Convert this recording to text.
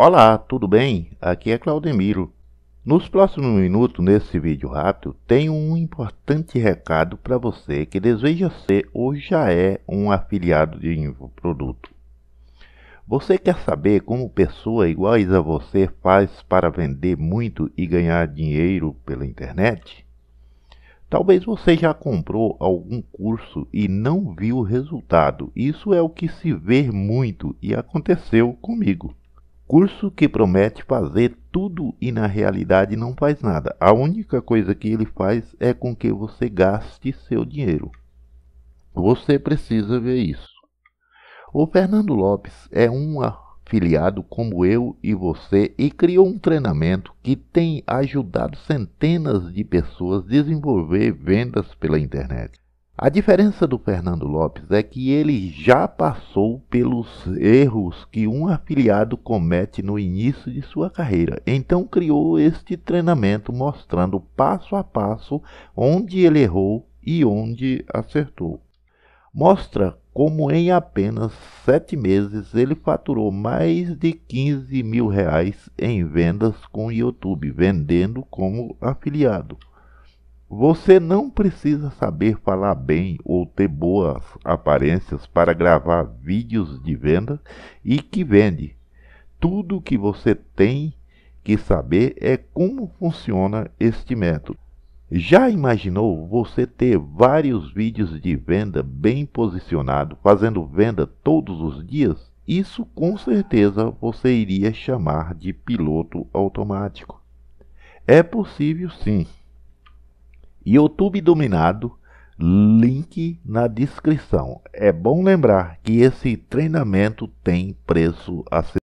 Olá, tudo bem? Aqui é Claudemiro. Nos próximos minutos, nesse vídeo rápido, tenho um importante recado para você que deseja ser ou já é um afiliado de infoproduto. Você quer saber como pessoa iguais a você faz para vender muito e ganhar dinheiro pela internet? Talvez você já comprou algum curso e não viu o resultado. Isso é o que se vê muito e aconteceu comigo. Curso que promete fazer tudo e na realidade não faz nada. A única coisa que ele faz é com que você gaste seu dinheiro. Você precisa ver isso. O Fernando Lopes é um afiliado como eu e você e criou um treinamento que tem ajudado centenas de pessoas a desenvolver vendas pela internet. A diferença do Fernando Lopes é que ele já passou pelos erros que um afiliado comete no início de sua carreira. Então criou este treinamento mostrando passo a passo onde ele errou e onde acertou. Mostra como em apenas sete meses ele faturou mais de 15 mil reais em vendas com o YouTube, vendendo como afiliado. Você não precisa saber falar bem ou ter boas aparências para gravar vídeos de venda e que vende. Tudo o que você tem que saber é como funciona este método. Já imaginou você ter vários vídeos de venda bem posicionado, fazendo venda todos os dias? Isso com certeza você iria chamar de piloto automático. É possível sim. YouTube dominado, link na descrição. É bom lembrar que esse treinamento tem preço acessível.